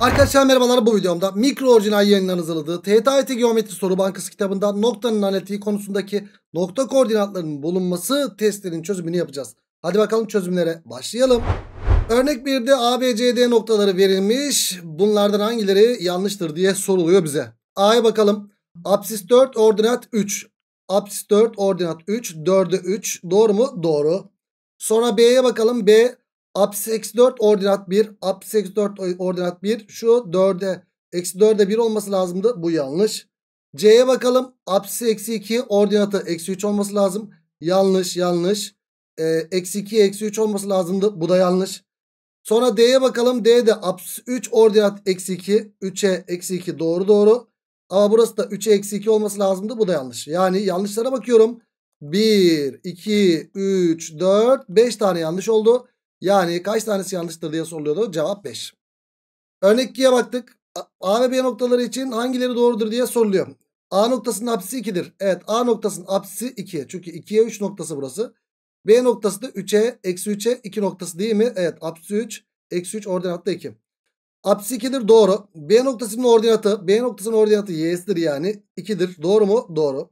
Arkadaşlar merhabalar bu videomda mikro orijinal yayınlan hazırladığı TTIT Geometri Soru Bankası kitabında noktanın analitiği konusundaki nokta koordinatlarının bulunması testinin çözümünü yapacağız. Hadi bakalım çözümlere başlayalım. Örnek 1'de D noktaları verilmiş. Bunlardan hangileri yanlıştır diye soruluyor bize. A'ya bakalım. Apsis 4 ordinat 3. Apsis 4 ordinat 3. 4'e 3. Doğru mu? Doğru. Sonra B'ye bakalım. B Apsis eksi 4 ordinat 1. Apsis eksi 4 ordinat 1. Şu 4'e eksi 4'e 1 olması lazımdı. Bu yanlış. C'ye bakalım. Apsis eksi 2 ordinatı eksi 3 olması lazım. Yanlış yanlış. Ee, eksi 2 eksi 3 olması lazımdı. Bu da yanlış. Sonra D'ye bakalım. D'de apsis 3 ordinat eksi 2. 3'e eksi 2 doğru doğru. Ama burası da 3'e eksi 2 olması lazımdı. Bu da yanlış. Yani yanlışlara bakıyorum. 1, 2, 3, 4, 5 tane yanlış oldu. Yani kaç tanesi yanlıştır diye soruluyordu. Cevap 5. Örnek 2'ye baktık. A ve B noktaları için hangileri doğrudur diye soruluyor. A noktasının apsisi 2'dir. Evet A noktasının apsisi 2. Çünkü 2'ye 3 noktası burası. B noktası da 3'e eksi 3'e 2 noktası değil mi? Evet apsisi 3 eksi 3 ordinat da 2. Apsisi 2'dir doğru. B noktasının ordinatı B noktasının ordinatı y'sidir yani 2'dir. Doğru mu? Doğru.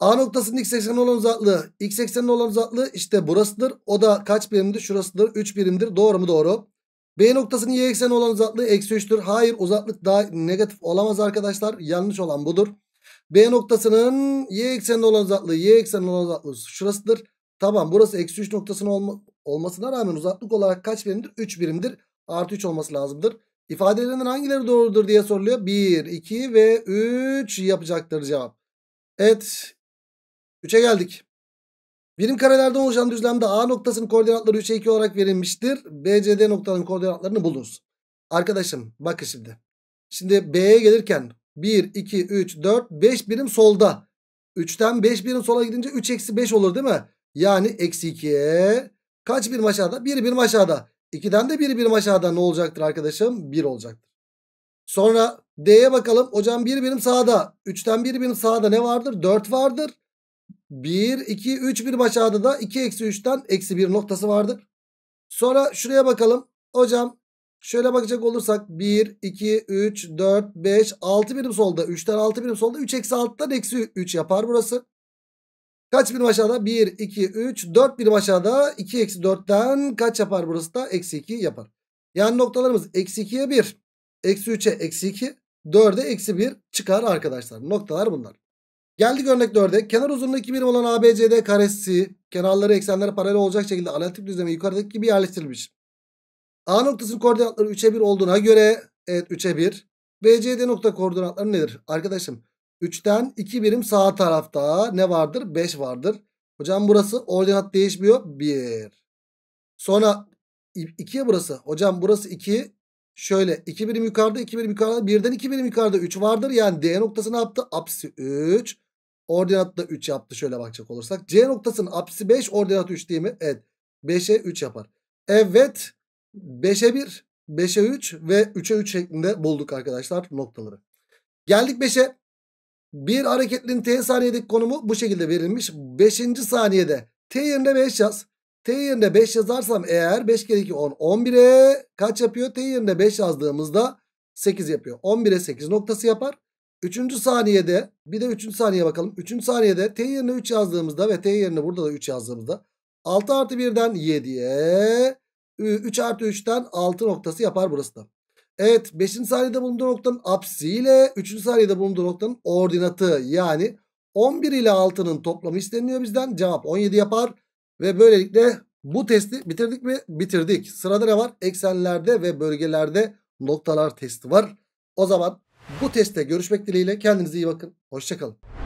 A noktasının x eksenine olan uzaklığı. X eksenine olan uzaklığı işte burasıdır. O da kaç birimdir? Şurasıdır. 3 birimdir. Doğru mu? Doğru. B noktasının y eksenine olan uzaklığı eksi 3'tür. Hayır uzaklık daha negatif olamaz arkadaşlar. Yanlış olan budur. B noktasının y eksenine olan uzaklığı y eksenine olan uzaklığı şurasıdır. Tamam burası eksi 3 noktasının olma, olmasına rağmen uzaklık olarak kaç birimdir? 3 birimdir. Artı 3 olması lazımdır. İfadelerinden hangileri doğrudur diye soruluyor. 1, 2 ve 3 yapacaktır cevap. Evet 3'e geldik. Birim karelerden oluşan düzlemde A noktasının koordinatları 3'e 2 olarak verilmiştir. BCD noktanın koordinatlarını bulunuz. Arkadaşım bakın şimdi. Şimdi B'ye gelirken 1, 2, 3, 4, 5 birim solda. 3'ten 5 birim sola gidince 3 eksi 5 olur değil mi? Yani eksi 2'ye kaç birim aşağıda? 1 bir birim aşağıda. 2'den de 1 bir birim aşağıda ne olacaktır arkadaşım? 1 olacaktır. Sonra D'ye bakalım. Hocam 1 bir birim sağda. 3'ten 1 bir birim sağda ne vardır? 4 vardır. 1, 2, 3 bir aşağıda da 2 eksi 3'ten eksi 1 noktası vardır. Sonra şuraya bakalım. Hocam şöyle bakacak olursak 1, 2, 3, 4, 5, 6 birim solda. 3'ten 6 birim solda. 3 eksi 6'dan eksi 3 yapar burası. Kaç birim aşağıda? 1, 2, 3, 4 birim aşağıda. 2 eksi 4'ten kaç yapar burası da? Eksi 2 yapar. Yani noktalarımız eksi 2'ye 1, eksi 3'e eksi 2, 4'e eksi 1 çıkar arkadaşlar. Noktalar bunlar. Geldik örnek 4'e. Kenar uzunluğu 2 birim olan ABCD karesi kenarları eksenlere paralel olacak şekilde analitik düzlemi yukarıdaki gibi yerleştirilmiş. A noktasının koordinatları 3'e 1 olduğuna göre evet 3'e 1. BCD nokta koordinatları nedir? Arkadaşım 3'ten 2 birim sağ tarafta ne vardır? 5 vardır. Hocam burası ordinat değişmiyor. 1. Sonra 2'ye burası. Hocam burası 2. Şöyle 2 birim yukarıda 2 birim yukarıda 1'den 2 birim yukarıda 3 vardır. Yani D noktası ne yaptı? Apsi 3. Ordinatı da 3 yaptı şöyle bakacak olursak. C noktasının apsisi 5 ordinatı 3 değil mi? Evet. 5'e 3 yapar. Evet. 5'e 1, 5'e 3 ve 3'e 3 şeklinde bulduk arkadaşlar noktaları. Geldik 5'e. Bir hareketlinin t saniyedeki konumu bu şekilde verilmiş. 5. saniyede t yerine 5 yaz. T yerine 5 yazarsam eğer 5 kere 2 10 11'e kaç yapıyor? T yerine 5 yazdığımızda 8 yapıyor. 11'e 8 noktası yapar. Üçüncü saniyede bir de üçüncü saniye bakalım. Üçüncü saniyede t yerine 3 yazdığımızda ve t yerine burada da 3 yazdığımızda 6 artı 1'den 7'ye 3 artı 3'ten 6 noktası yapar burası da. Evet 5. saniyede bulunduğu noktanın apsiyle 3. saniyede bulunduğu noktanın ordinatı yani 11 ile 6'nın toplamı isteniyor bizden. Cevap 17 yapar ve böylelikle bu testi bitirdik mi? Bitirdik. Sırada ne var? Eksenlerde ve bölgelerde noktalar testi var. O zaman bu testte görüşmek dileğiyle. Kendinize iyi bakın. Hoşçakalın.